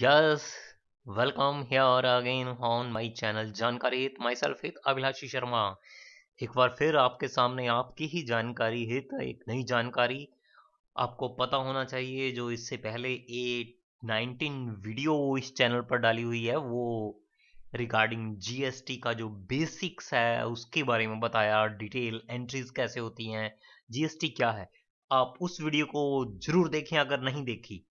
Yes welcome here again on my channel जानकारी हित my self हित अभिलाषी शर्मा एक बार फिर आपके सामने आपकी ही जानकारी हित एक नई जानकारी आपको पता होना चाहिए जो इससे पहले ए नाइनटीन वीडियो इस चैनल पर डाली हुई है वो रिगार्डिंग जीएसटी का जो बेसिक्स है उसके बारे में बताया डिटेल एंट्रीज कैसे होती हैं जीएसटी क्या है आप उस वीडियो को जरूर देखें अगर नहीं देखी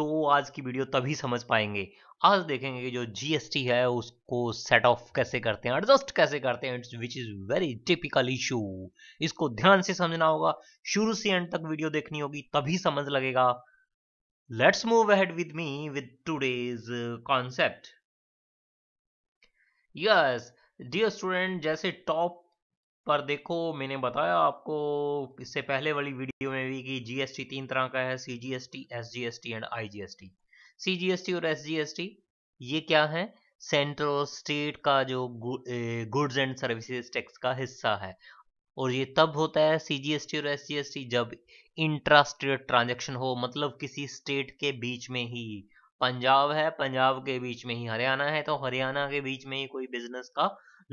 तो वो आज की वीडियो तभी समझ पाएंगे आज देखेंगे कि जो जीएसटी है उसको सेट ऑफ कैसे करते हैं एडजस्ट कैसे करते हैं which is very typical issue इसको ध्यान से समझना होगा शुरू से एंड तक वीडियो देखनी होगी तभी समझ लगेगा let's move ahead with me with today's concept yes dear student जैसे टॉप पर देखो मैंने बताया आपको इससे पहले वाली वीडियो में भी कि जीएसटी तीन तरह का है C G S T S G S T and I G S T C G S T और एस जी एस टी ये क्या है सेंट्रल स्टेट का जो गुड्स एंड सर्विसेज टैक्स का हिस्सा है और ये तब होता है सी जी एस टी और एस जी एस टी जब इंट्रा स्टेट ट्रांजेक्शन हो मतलब किसी स्टेट के बीच में ही पंजाब है पंजाब के बीच में ही हरियाणा है तो हरियाणा के बीच में ही कोई बिजनेस का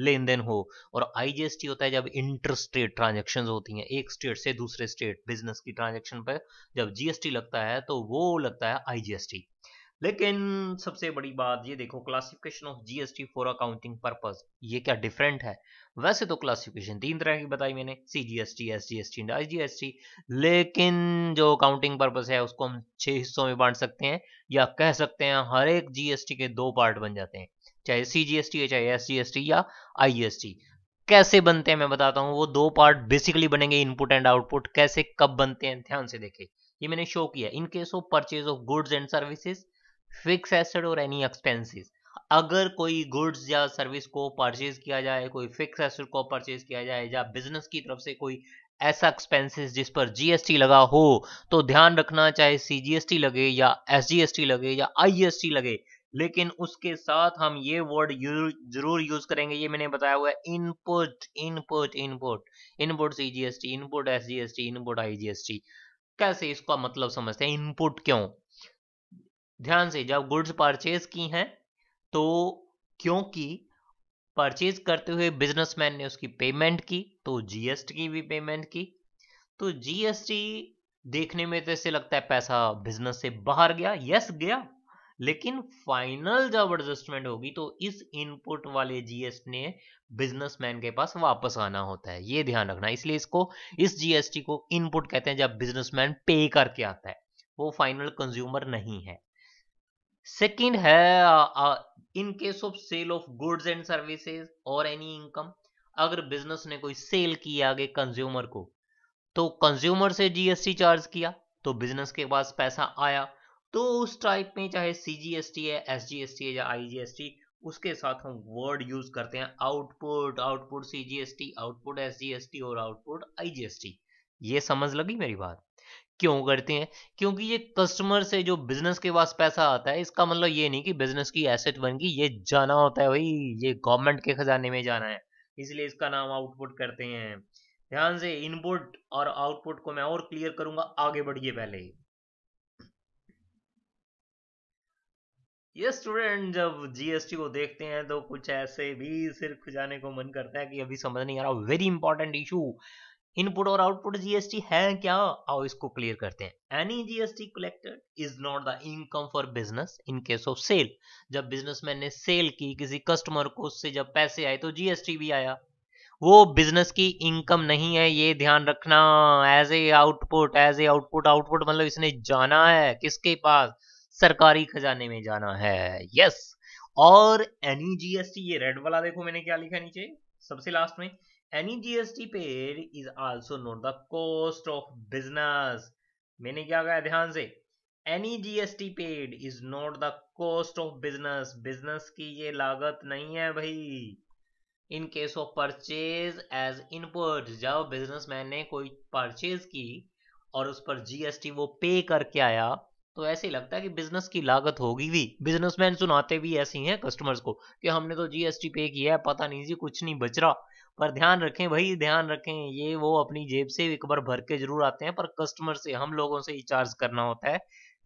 लेन देन हो और आईजीएसटी होता है जब इंटर स्टेट ट्रांजेक्शन होती हैं एक स्टेट से दूसरे स्टेट बिजनेस की ट्रांजेक्शन पर जब जीएसटी लगता है तो वो लगता है आईजीएसटी लेकिन सबसे बड़ी बात ये देखो classification of GST for accounting purpose ये क्या डिफरेंट है वैसे तो क्लासिफिकेशन तीन तरह की बताई मैंने C G S T S G S T and I G S T लेकिन जो अकाउंटिंग पर्पस है उसको हम छह हिस्सों में बांट सकते हैं या कह सकते हैं हर एक जीएसटी के दो पार्ट बन जाते हैं चाहे सी जी एस टी है चाहे एस जी एस टी या आई जी एस टी कैसे बनते हैं मैं बताता हूँ वो दो पार्ट बेसिकली बनेंगे इनपुट एंड आउटपुट कैसे कब बनते हैं ध्यान से देखे ये मैंने शो किया in case of purchase of goods and services fix asset और एनी एक्सपेंसेस अगर कोई गुड्स या सर्विस को परचेज किया जाए कोई फिक्स एसेट को परचेज किया जाए या बिजनेस की तरफ से कोई ऐसा एक्सपेंसेस जिस पर जीएसटी लगा हो तो ध्यान रखना चाहे सीजीएसटी लगे या एसजीएसटी लगे या आईएसटी e लगे लेकिन उसके साथ हम ये वर्ड जरूर यूज करेंगे ये मैंने बताया हुआ है input input input input CGST input SGST input IGST कैसे इसका मतलब समझते हैं इनपुट क्यों ध्यान से जब गुड्स परचेज की हैं तो क्योंकि परचेज करते हुए बिजनेसमैन ने उसकी पेमेंट की तो जीएसटी की भी पेमेंट की तो जीएसटी देखने में तो ऐसे लगता है पैसा बिजनेस से बाहर गया यस गया लेकिन फाइनल जब एडजस्टमेंट होगी तो इस इनपुट वाले जीएसटी ने बिजनेसमैन के पास वापस आना होता है ये ध्यान रखना इसलिए इसको इस जीएसटी को इनपुट कहते हैं जब बिजनेसमैन पे करके आता है वो फाइनल कंज्यूमर नहीं है सेकेंड है in case of sale of goods and services और एनी इनकम अगर बिजनेस ने कोई सेल की आगे कंज्यूमर को तो कंज्यूमर से जीएसटी चार्ज किया तो बिजनेस के पास पैसा आया तो उस टाइप में चाहे सी जी एस टी है एस जी एस टी है या आई जी एस टी उसके साथ हम वर्ड यूज करते हैं output output C G S T output S G S T और output I G S T ये समझ लगी मेरी बात क्यों करती हैं क्योंकि ये कस्टमर से जो बिजनेस के पास पैसा आता है इसका मतलब ये नहीं कि बिजनेस की एसेट बन गई ये जाना होता है भाई ये गवर्नमेंट के खजाने में जाना है इसलिए इसका नाम आउटपुट करते हैं ध्यान से इनपुट और आउटपुट को मैं और क्लियर करूंगा आगे बढ़िए पहले ये स्टूडेंट जब जीएसटी को देखते हैं तो कुछ ऐसे भी सिर्फ जाने को मन करता है कि अभी समझ नहीं आ रहा वेरी इंपॉर्टेंट इशू इनपुट और आउटपुट जीएसटी है क्या आओ इसको क्लियर करते हैं any GST collected is not the income for business in case of sale जब बिजनेसमैन ने सेल की किसी कस्टमर को उससे जब पैसे आए तो जीएसटी भी आया वो बिजनेस की इनकम नहीं है ये ध्यान रखना as a output as a output output मतलब इसने जाना है किसके पास सरकारी खजाने में जाना है यस yes. और एनी जीएसटी ये रेड वाला देखो मैंने क्या लिखा नीचे सबसे लास्ट में Any GST paid is also known the cost of business. मैंने क्या कहा ध्यान से any GST paid is not the cost of business business की ये लागत नहीं है भाई in case of purchase as input जब बिजनेसमैन ने कोई परचेज की और उस पर जीएसटी वो पे करके आया तो ऐसे ही लगता है कि बिजनेस की लागत होगी भी बिजनेसमैन सुनाते भी ऐसे ही हैं कस्टमर्स को कि हमने तो जीएसटी पे किया है पता नहीं जी कुछ नहीं बच रहा पर ध्यान रखें भाई ध्यान रखें ये वो अपनी जेब से एक बार भर के जरूर आते हैं पर कस्टमर से हम लोगों से ही चार्ज करना होता है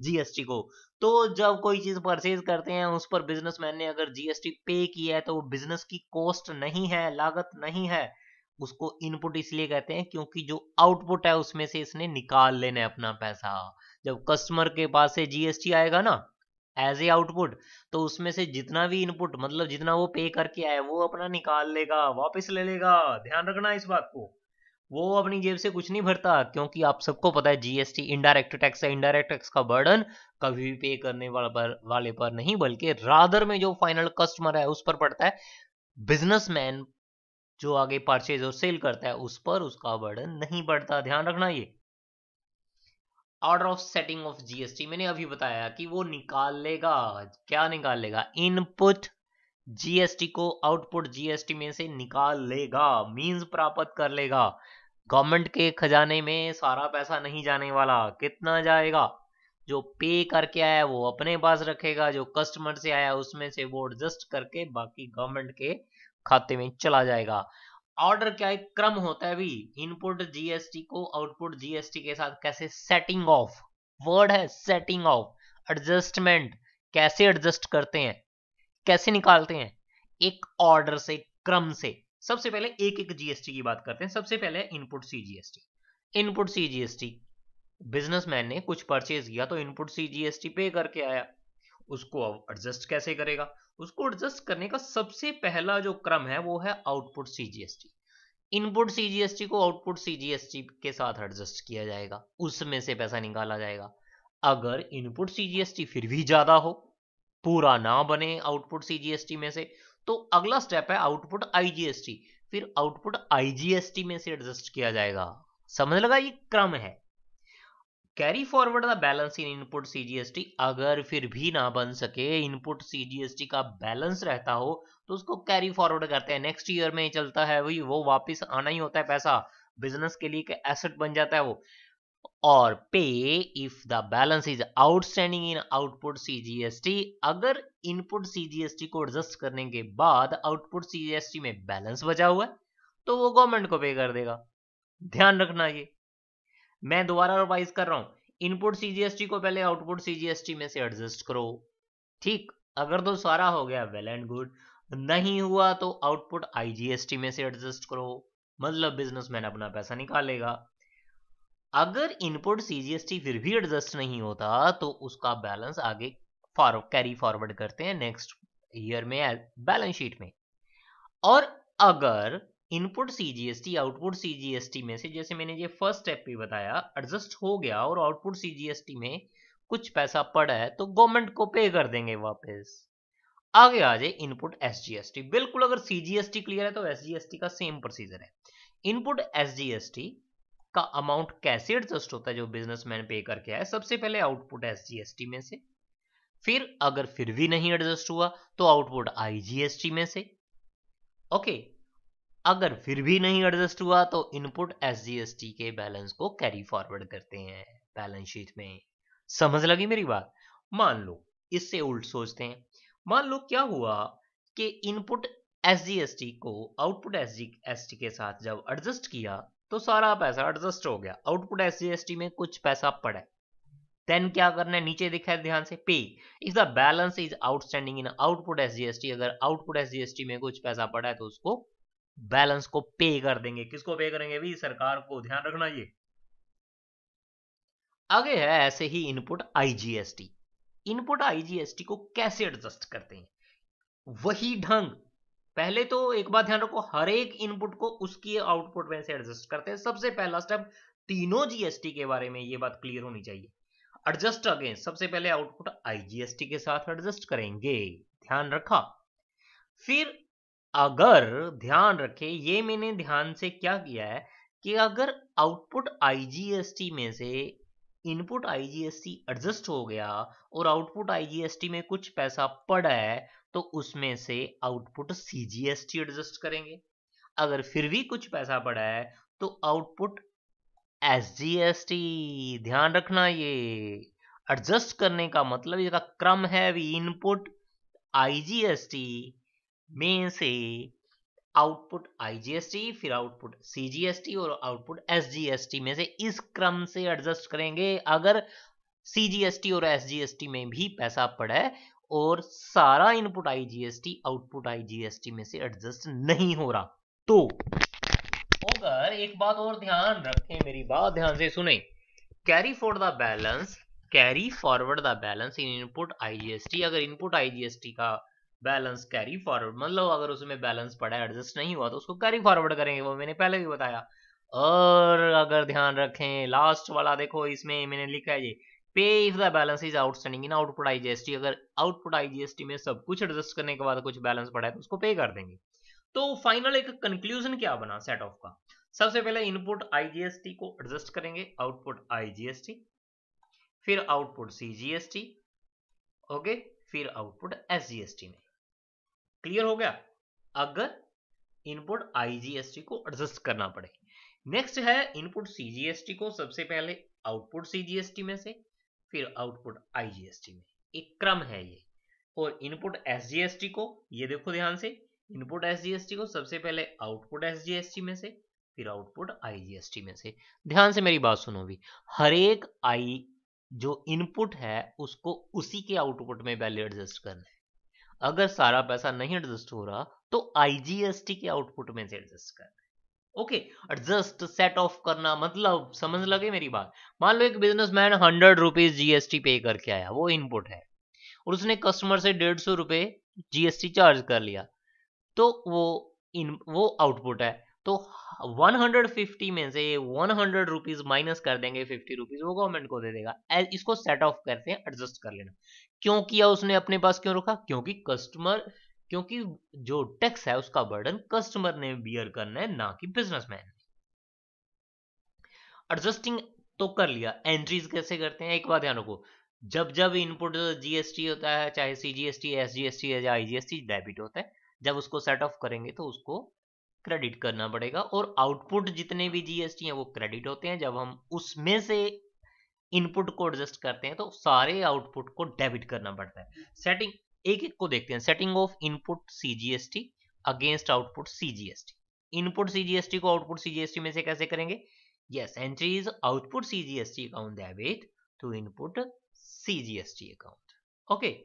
जीएसटी को तो जब कोई चीज परचेज करते हैं उस पर बिजनेसमैन ने अगर जीएसटी पे किया है तो वो बिजनेस की कॉस्ट नहीं है लागत नहीं है उसको इनपुट इसलिए कहते हैं क्योंकि जो आउटपुट है उसमें से इसने निकाल लेना है अपना पैसा जब कस्टमर के पास से जीएसटी आएगा ना एज ए आउटपुट तो उसमें से जितना भी इनपुट मतलब जितना वो पे करके आया वो अपना निकाल लेगा वापस ले लेगा ध्यान रखना इस बात को वो अपनी जेब से कुछ नहीं भरता क्योंकि आप सबको पता है जीएसटी इनडायरेक्ट टैक्स है इनडायरेक्ट टैक्स का बर्डन कभी भी पे करने वाले पर वाले पर नहीं बल्कि रादर में जो फाइनल कस्टमर है उस पर पड़ता है बिजनेसमैन जो आगे परचेज और सेल करता है उस पर उसका बर्डन नहीं पड़ता ध्यान रखना ये order of setting off GST मैंने अभी बताया कि वो निकाल लेगा क्या निकाल लेगा इनपुट जीएसटी को आउटपुट जीएसटी में से निकाल लेगा मींस प्राप्त कर लेगा गवर्नमेंट के खजाने में सारा पैसा नहीं जाने वाला कितना जाएगा जो पे करके आया वो अपने पास रखेगा जो कस्टमर से आया उसमें से वो एडजस्ट करके बाकी गवर्नमेंट के खाते में चला जाएगा ऑर्डर क्या है क्रम होता है अभी इनपुट जीएसटी को आउटपुट जीएसटी के साथ कैसे सेटिंग ऑफ वर्ड है सेटिंग ऑफ एडजस्टमेंट कैसे एडजस्ट करते हैं कैसे निकालते हैं एक ऑर्डर से क्रम से सबसे पहले एक एक जीएसटी की बात करते हैं सबसे पहले input CGST input CGST businessman ने कुछ परचेज किया तो इनपुट सीजीएसटी पे करके आया उसको एडजस्ट कैसे करेगा उसको एडजस्ट करने का सबसे पहला जो क्रम है वो है आउटपुट सीजीएसटी इनपुट सीजीएसटी को आउटपुट सीजीएसटी के साथ एडजस्ट किया जाएगा उसमें से पैसा निकाला जाएगा अगर इनपुट सीजीएसटी फिर भी ज्यादा हो पूरा ना बने आउटपुट सीजीएसटी में से तो अगला स्टेप है आउटपुट आईजीएसटी फिर आउटपुट आईजीएसटी में से एडजस्ट किया जाएगा समझ लगा ये क्रम है carry forward the balance in input CGST अगर फिर भी ना बन सके इनपुट सीजीएसटी का बैलेंस रहता हो तो उसको कैरी फॉरवर्ड करते हैं नेक्स्ट ईयर में चलता है वही वो वापस आना ही होता है पैसा बिजनेस के लिए एसेट बन जाता है वो और pay if the balance is outstanding in output CGST अगर इनपुट सीजीएसटी को एडजस्ट करने के बाद आउटपुट सीजीएसटी में बैलेंस बचा हुआ है तो वो गवर्नमेंट को पे कर देगा ध्यान रखना ये मैं दोबारा रिवाइज कर रहा हूं इनपुट सीजीएसटी को पहले आउटपुट सीजीएसटी में से एडजस्ट करो ठीक अगर तो सारा हो गया वेल एंड गुड नहीं हुआ तो आउटपुट आईजीएसटी में से एडजस्ट करो मतलब बिजनेसमैन अपना पैसा निकालेगा अगर इनपुट सीजीएसटी फिर भी एडजस्ट नहीं होता तो उसका बैलेंस आगे फॉर कैरी फॉरवर्ड करते हैं नेक्स्ट ईयर में बैलेंस शीट में और अगर इनपुट सीजीएसटी आउटपुट सीजीएसटी में से जैसे मैंने ये फर्स्ट स्टेप भी बताया एडजस्ट हो गया और आउटपुट सीजीएसटी में कुछ पैसा पड़ा है तो गवर्नमेंट को पे कर देंगे वापस आगे आ जाए इनपुट एसजीएसटी बिल्कुल अगर सीजीएसटी क्लियर है तो एसजीएसटी का सेम प्रोसीजर है इनपुट एसजीएसटी का अमाउंट कैसे एडजस्ट होता है जो बिजनेसमैन पे करके आया सबसे पहले आउटपुट एसजीएसटी में से फिर अगर फिर भी नहीं एडजस्ट हुआ तो आउटपुट आईजीएसटी में से ओके okay, अगर फिर भी नहीं एडजस्ट हुआ तो इनपुट एस के बैलेंस को कैरी फॉरवर्ड करते हैं बैलेंस शीट में समझ लगी मेरी बात मान लो इससे उल्ट सोचते हैं मान लो क्या हुआ कि इनपुट एस को आउटपुट एस के साथ जब एडजस्ट किया तो सारा पैसा एडजस्ट हो गया आउटपुट एस में कुछ पैसा पड़ा देन क्या करना है नीचे दिखा है ध्यान से pay if the balance is outstanding in output S अगर आउटपुट एस में कुछ पैसा पड़ा है तो उसको बैलेंस को पे कर देंगे किसको पे करेंगे भी सरकार को ध्यान रखना ये आगे है ऐसे ही इनपुट आईजीएसटी इनपुट आईजीएसटी को कैसे एडजस्ट करते हैं वही ढंग पहले तो एक बात ध्यान रखो हर एक इनपुट को उसकी आउटपुट में से एडजस्ट करते हैं सबसे पहला स्टेप तीनों जीएसटी के बारे में ये बात क्लियर होनी चाहिए एडजस्ट अगेन सबसे पहले आउटपुट आईजीएसटी के साथ एडजस्ट करेंगे ध्यान रखा फिर अगर ध्यान रखे ये मैंने ध्यान से क्या किया है कि अगर आउटपुट आईजीएसटी में से इनपुट आईजीएसटी एडजस्ट हो गया और आउटपुट आईजीएसटी में कुछ पैसा पड़ा है तो उसमें से आउटपुट सीजीएसटी एडजस्ट करेंगे अगर फिर भी कुछ पैसा पड़ा है तो आउटपुट एसजीएसटी ध्यान रखना ये एडजस्ट करने का मतलब इसका क्रम है इनपुट आईजीएसटी में से आउटपुट आईजीएसटी फिर आउटपुट सीजीएसटी और आउटपुट एसजीएसटी में से इस क्रम से एडजस्ट करेंगे अगर सीजीएसटी और एसजीएसटी में भी पैसा पड़े और सारा इनपुट आईजीएसटी आउटपुट आईजीएसटी में से एडजस्ट नहीं हो रहा तो अगर एक बात और ध्यान रखें मेरी बात ध्यान से सुने carry for the balance carry forward the balance in input IGST अगर इनपुट आईजीएसटी का बैलेंस कैरी फॉरवर्ड मतलब अगर उसमें बैलेंस पड़ा है एडजस्ट नहीं हुआ तो उसको कैरी फॉरवर्ड करेंगे वो मैंने पहले भी बताया और अगर ध्यान रखें लास्ट वाला देखो इसमें मैंने लिखा है ये pay if the balance is outstanding in output IGST अगर आउटपुट आईजीएसटी में सब कुछ एडजस्ट करने के बाद कुछ बैलेंस पड़ा है तो उसको पे कर देंगे तो फाइनल एक कंक्लूजन क्या बना सेट ऑफ का सबसे पहले इनपुट आईजीएसटी को एडजस्ट करेंगे आउटपुट आईजीएसटी फिर आउटपुट सीजीएसटी ओके फिर आउटपुट एसजीएसटी में क्लियर हो गया अगर इनपुट आईजीएसटी को एडजस्ट करना पड़े नेक्स्ट है इनपुट सीजीएसटी को सबसे पहले आउटपुट सीजीएसटी में से फिर आउटपुट आईजीएसटी में एक क्रम है ये और इनपुट एसजीएसटी को ये देखो ध्यान से इनपुट एसजीएसटी को सबसे पहले आउटपुट एसजीएसटी में से फिर आउटपुट आईजीएसटी में से ध्यान से मेरी बात सुनो भी हर एक आई जो इनपुट है उसको उसी के आउटपुट में पहले एडजस्ट करना है अगर सारा पैसा नहीं एडजस्ट हो रहा तो आईजीएसटी के आउटपुट में से एडजस्ट कर ओके एडजस्ट सेट ऑफ करना मतलब समझ लगे मेरी बात मान लो एक बिजनेसमैन हंड्रेड रुपीज जीएसटी पे करके आया वो इनपुट है और उसने कस्टमर से डेढ़ सौ रुपए जीएसटी चार्ज कर लिया तो वो इन वो आउटपुट है तो 150 में से 100 हंड्रेड रुपीज माइनस कर देंगे 50 रुपीज वो गवर्नमेंट को दे देगा इसको सेट ऑफ करते हैं एडजस्ट कर लेना क्यों किया उसने अपने पास क्यों रखा क्योंकि कस्टमर क्योंकि जो टैक्स है उसका बर्डन कस्टमर ने बियर करना है ना कि बिजनेसमैन एडजस्टिंग तो कर लिया एंट्रीज कैसे करते हैं एक बात ध्यान रखो जब जब इनपुट जीएसटी होता है चाहे सीजीएसटी एसजीएसटी या आईजीएसटी डेबिट होता है जब उसको सेट ऑफ करेंगे तो उसको क्रेडिट करना पड़ेगा और आउटपुट जितने भी जीएसटी हैं वो क्रेडिट होते हैं जब हम उसमें से इनपुट को एडजस्ट करते हैं तो सारे आउटपुट को डेबिट करना पड़ता है सेटिंग एक एक को देखते हैं setting off input CGST against output CGST input CGST को आउटपुट सीजीएसटी में से कैसे करेंगे yes entry output CGST account debit to input CGST account okay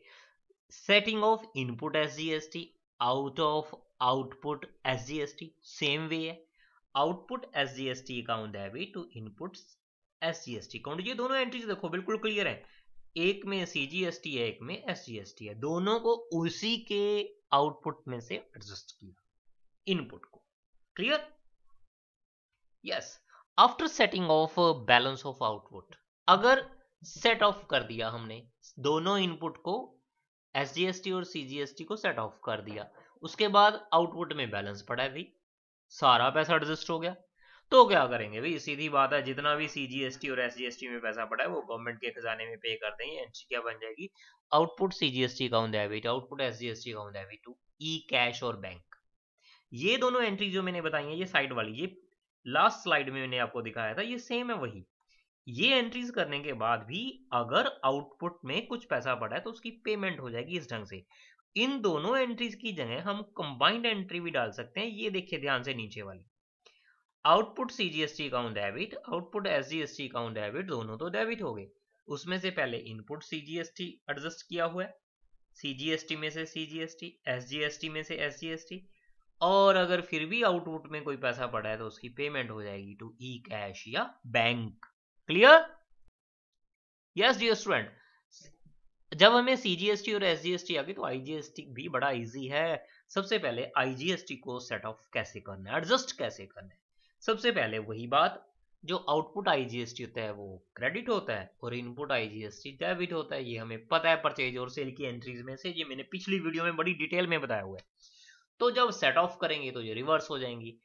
setting off input SGST out of output SGST same way है output SGST account debit to input S G S T account ये दोनों entries देखो बिल्कुल clear है एक में सी G S T है एक में एस जी एस टी है दोनों को उसी के आउटपुट में से एडजस्ट किया इनपुट को clear yes after setting off balance off output अगर सेट ऑफ कर दिया हमने दोनों इनपुट को एस जी एस टी और सी जी एस टी को सेट ऑफ कर दिया उसके बाद आउटपुट में बैलेंस पड़ा है भाई सारा पैसा एडजस्ट हो गया तो क्या करेंगे भाई सीधी बात है जितना भी सीजीएसटी और एसजीएसटी में पैसा पड़ा है वो गवर्नमेंट के खजाने में पे कर देंगे एंट्री क्या बन जाएगी आउटपुट सीजीएसटी का डेबिट आउटपुट एसजीएसटी का डेबिट टू ई कैश और बैंक ये दोनों एंट्री जो मैंने बताई है ये साइड वाली ये लास्ट स्लाइड में मैंने आपको दिखाया था ये सेम है वही ये एंट्रीज करने के बाद भी अगर आउटपुट में कुछ पैसा पड़ा है तो उसकी पेमेंट हो जाएगी इस ढंग से इन दोनों एंट्रीज की जगह हम कंबाइंड एंट्री भी डाल सकते हैं ये देखिए ध्यान से नीचे वाली output CGST account debit output SGST account debit दोनों तो डेबिट हो गए उसमें से पहले इनपुट सीजीएसटी एडजस्ट किया हुआ है सीजीएसटी में से सीजीएसटी एसजीएसटी में से एसजीएसटी और अगर फिर भी आउटपुट में कोई पैसा पड़ा है तो उसकी पेमेंट हो जाएगी टू ई कैश या bank clear yes dear student जब हमें सीजीएसटी और एसजीएसटी आ गई तो आईजीएसटी भी बड़ा इजी है सबसे पहले आईजीएसटी को सेट ऑफ कैसे करना है एडजस्ट कैसे करना है सबसे पहले वही बात जो आउटपुट आईजीएसटी होता है वो क्रेडिट होता है और इनपुट आईजीएसटी डेबिट होता है ये हमें पता है परचेज और सेल की एंट्रीज में से ये मैंने पिछली वीडियो में बड़ी डिटेल में बताया हुआ है तो जब सेट ऑफ करेंगे तो ये रिवर्स हो जाएंगी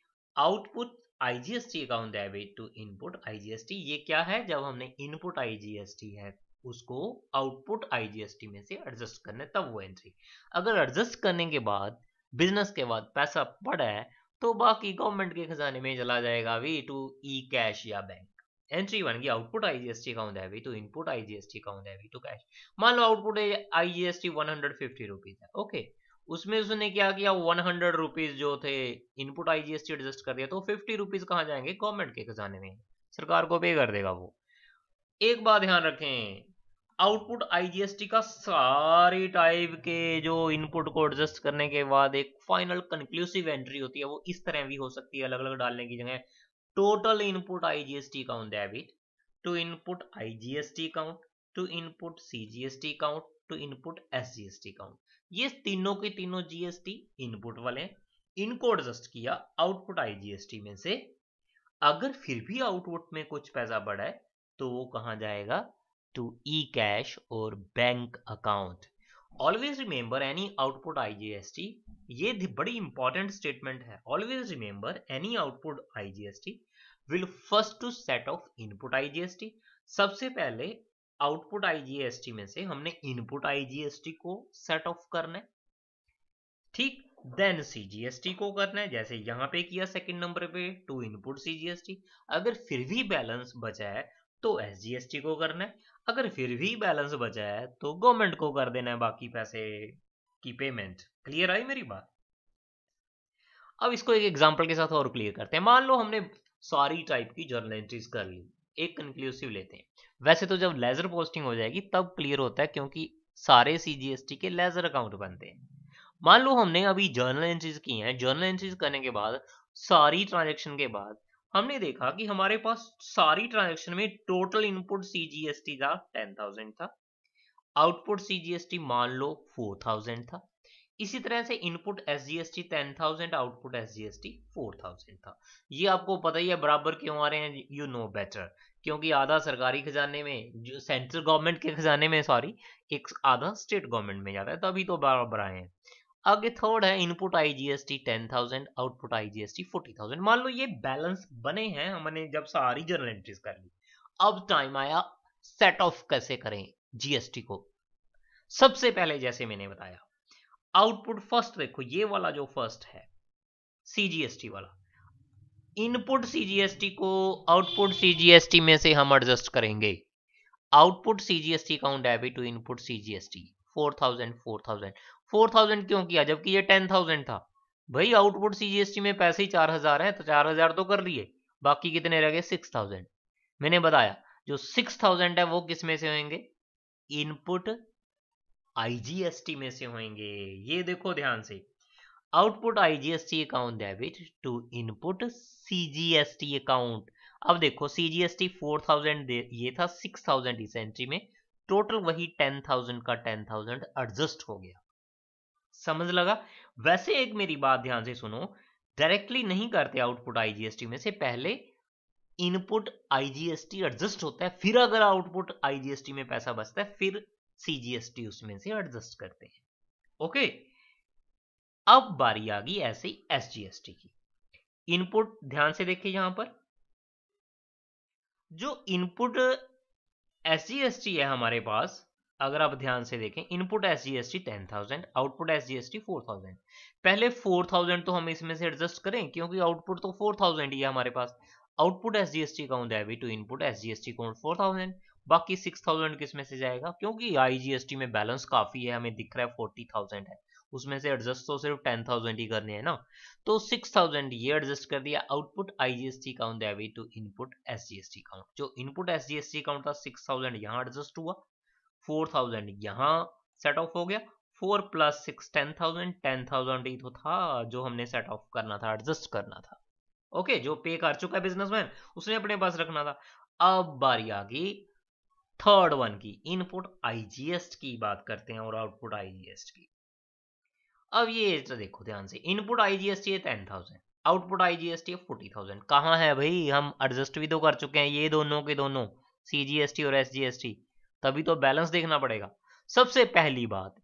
output IGST account debit to input IGST ये क्या है जब हमने इनपुट आईजीएसटी है उसको आउटपुट आईजीएसटी में से एडजस्ट करने तब वो एंट्री अगर एडजस्ट करने के बाद बिजनेस के बाद पैसा पड़ा है तो बाकी गवर्नमेंट के खजाने में चला जाएगा वी टू ई कैश या बैंक एंट्री वन की आउटपुट आईजीएसटी का होता है भाई तो इनपुट आईजीएसटी का होता है भाई तो कैश मान लो output IGST one hundred fifty rupees है ओके उसमें उसने क्या किया वन हंड्रेड रुपीज जो थे इनपुट आईजीएसटी एडजस्ट कर दिया तो फिफ्टी रुपीज कहां जाएंगे गवर्नमेंट के खजाने में सरकार को पे कर देगा वो एक बात ध्यान रखें आउटपुट आईजीएसटी का सारे टाइप के जो इनपुट को एडजस्ट करने के बाद एक फाइनल कंक्लूसिव एंट्री होती है वो इस तरह भी हो सकती है अलग अलग डालने की जगह total input IGST account debit to input IGST account to input CGST account to input SGST account ये तीनों के तीनों जीएसटी इनपुट वाले इनको एडजस्ट किया आउटपुट आईजीएसटी में से अगर फिर भी आउटपुट में कुछ पैसा बढ़ा है तो वो कहा जाएगा to eCash or bank account. Always remember any output IGST. ये बड़ी important statement है. Always remember any output IGST will first to set of input IGST. सबसे पहले output IGST में से हमने input IGST को set off करना है. ठीक देन सीजीएसटी को करना है जैसे यहां पे किया सेकंड नंबर पे टू इनपुट सीजीएसटी अगर फिर भी बैलेंस बचा है तो एसजीएसटी को करना है अगर फिर भी बैलेंस बचा है तो गवर्नमेंट को कर देना है बाकी पैसे की पेमेंट क्लियर आई मेरी बात अब इसको एक एग्जाम्पल के साथ और क्लियर करते हैं मान लो हमने सारी टाइप की जर्नल एंट्रीज कर ली एक कंक्लूसिव लेते हैं वैसे तो जब लेजर पोस्टिंग हो जाएगी तब क्लियर होता है क्योंकि सारे सी के लेजर अकाउंट बनते हैं मान लो हमने अभी जर्नल एंट्रीज की हैं जर्नल एंट्रीज करने के बाद सारी ट्रांजेक्शन के बाद हमने देखा कि हमारे पास सारी ट्रांजेक्शन में टोटल इनपुट सीजीएसटी था टेन थाउजेंड था आउटपुट सीजीएसटी मान लो फोर थाउजेंड था इसी तरह से input S G S T ten thousand output S G S T four thousand था ये आपको पता ही है बराबर क्यों आ रहे हैं यू नो बेटर क्योंकि आधा सरकारी खजाने में जो सेंट्रल गवर्नमेंट के खजाने में सॉरी एक आधा स्टेट गवर्नमेंट में जाता है तभी तो बराबर आए हैं आगे थर्ड है input IGST ten thousand output IGST forty thousand मान लो ये बैलेंस बने हैं हमने जब सारी जर्नल एंट्रीज कर ली अब टाइम आया सेट ऑफ कैसे करें जीएसटी को सबसे पहले जैसे मैंने बताया आउटपुट फर्स्ट देखो ये वाला जो फर्स्ट है सीजीएसटी वाला इनपुट सीजीएसटी को आउटपुट सीजीएसटी में से हम एडजस्ट करेंगे output CGST account debit to input CGST 4000 4000 four thousand क्यों किया जबकि ये टेन थाउजेंड था भाई आउटपुट सीजीएसटी में पैसे ही चार हजार है तो चार हजार तो कर लिए बाकी कितने रह गए सिक्स थाउजेंड मैंने बताया जो सिक्स थाउजेंड है वो किस में से होंगे इनपुट आईजीएसटी में से होंगे ये देखो ध्यान से output IGST account debit to input CGST account अब देखो सीजीएसटी 4000 ये था 6000 इस एंट्री में टोटल वही 10000 का 10000 एडजस्ट हो गया समझ लगा वैसे एक मेरी बात ध्यान से सुनो डायरेक्टली नहीं करते आउटपुट आईजीएसटी में से पहले इनपुट आईजीएसटी एडजस्ट होता है फिर अगर आउटपुट आईजीएसटी में पैसा बचता है फिर सीजीएसटी उसमें से एडजस्ट करते हैं ओके अब बारी आ गई ऐसे ही एसजीएसटी की इनपुट ध्यान से देखिए यहां पर जो इनपुट एसजीएसटी है हमारे पास अगर आप ध्यान से देखें input S G S T ten thousand output S G S T four thousand पहले फोर थाउजेंड तो हम इसमें से एडजस्ट करें क्योंकि आउटपुट तो फोर थाउजेंड ही है हमारे पास output S G S T account है अभी input S G S T account four thousand बाकी सिक्स थाउजेंड किस में से जाएगा क्योंकि आईजीएसटी में बैलेंस काफी है हमें दिख रहा है फोर्टी थाउजेंड है उसमें से एडजस्ट तो सिर्फ टेन थाउजेंड ही करने हैं ना तो सिक्स थाउजेंड ये एडजस्ट कर दिया आउटपुट आईजीएसटी काउंट दैवी टू इनपुट एसजीएसटी काउंट जो इनपुट एसजीएसटी काउंट था सिक्स थाउजेंड यहाँ एडजस्ट हुआ फोर थाउजेंड यहाँ सेट ऑफ हो गया four plus six ten thousand ten thousand ही तो था जो हमने सेट ऑफ करना था एडजस्ट करना था ओके जो पे कर चुका है बिजनेसमैन उसने अपने पास रखना था अब बारी आ गई थर्ड वन की इनपुट आईजीएस की बात करते हैं और आउटपुट आईजीएस की अब ये तो देखो ध्यान से इनपुट आईजीएसटी है टेन थाउजेंड आउटपुट आईजीएसटी है फोर्टी थाउजेंड कहाँ है भाई हम एडजस्ट भी तो कर चुके हैं ये दोनों के दोनों सीजीएसटी और एसजीएसटी तभी तो बैलेंस देखना पड़ेगा सबसे पहली बात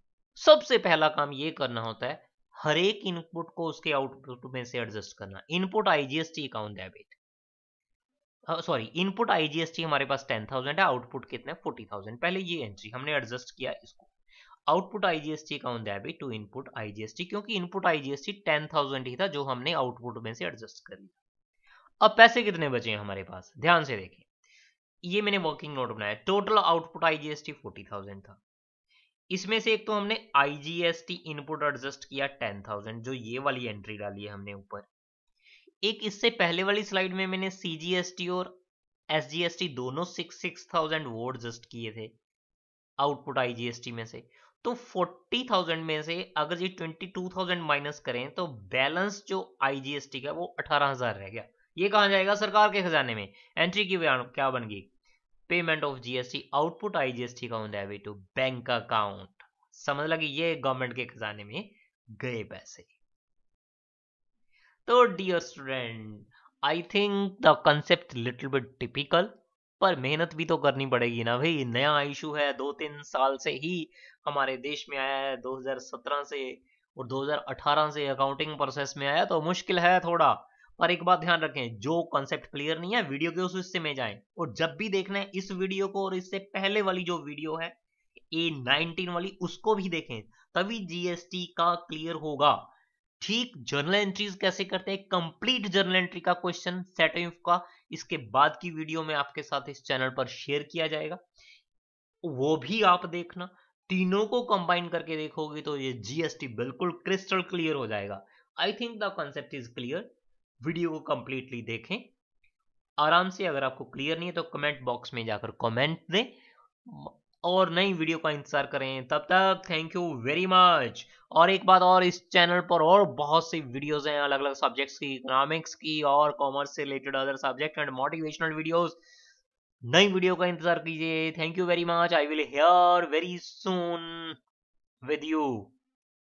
सबसे पहला काम ये करना होता है हर एक इनपुट को उसके आउटपुट में से एडजस्ट करना input IGST account debit sorry input IGST हमारे पास टेन थाउजेंड है आउटपुट कितने फोर्टी थाउजेंड पहले ये एंट्री हमने एडजस्ट किया इसको output IGST account debit to input IGST क्योंकि इनपुट आईजीएसटी टेन थाउजेंड ही था जो हमने आउटपुट में से एडजस्ट कर लिया अब पैसे कितने बचे हैं हमारे पास ध्यान से देखें ये मैंने वर्किंग नोट बनाया total output IGST forty thousand था इसमें से एक तो हमने आईजीएसटी इनपुट एडजस्ट किया टेन थाउजेंड जो ये वाली एंट्री डाली है हमने ऊपर एक इससे पहले वाली स्लाइड में मैंने सीजीएसटी और एसजीएसटी दोनों सिक्स सिक्स थाउजेंड वो एडजस्ट किए थे आउटपुट आईजीएसटी में से तो फोर्टी थाउजेंड में से अगर ये ट्वेंटी टू थाउजेंड माइनस करें तो बैलेंस जो आईजीएसटी का वो अठारह हजार रह गया ये कहा जाएगा सरकार के खजाने में एंट्री की क्या बन गई payment of GST output I account heavy to bank account समझ लगी ये गवर्नमेंट के खजाने में गए पैसे तो dear student I think the concept little bit typical पर मेहनत भी तो करनी पड़ेगी ना भाई नया इशू है दो तीन साल से ही हमारे देश में आया है 2017 से और 2018 से अकाउंटिंग प्रोसेस में आया तो मुश्किल है थोड़ा और एक बात ध्यान रखें जो कॉन्सेप्ट क्लियर नहीं है वीडियो के उस हिस्से में जाएं और जब भी देखना है इस वीडियो को और इससे पहले वाली जो वीडियो है ए नाइनटीन वाली उसको भी देखें तभी जीएसटी का क्लियर होगा ठीक जर्नल एंट्रीज कैसे करते हैं कंप्लीट जर्नल एंट्री का क्वेश्चन सेट का इसके बाद की वीडियो में आपके साथ इस चैनल पर शेयर किया जाएगा वो भी आप देखना तीनों को कंबाइन करके देखोगे तो ये जीएसटी बिल्कुल क्रिस्टल क्लियर हो जाएगा I think the concept is clear video को कंप्लीटली देखें आराम से अगर आपको क्लियर नहीं है तो कमेंट बॉक्स में जाकर कमेंट दें और नई वीडियो का इंतजार करें तब तक थैंक यू वेरी मच और एक बात और इस चैनल पर और बहुत सी वीडियोस हैं अलग अलग सब्जेक्ट्स की इकोनॉमिक्स की और कॉमर्स से related other subject and motivational videos नई वीडियो का इंतजार कीजिए thank you very much I will here very soon with you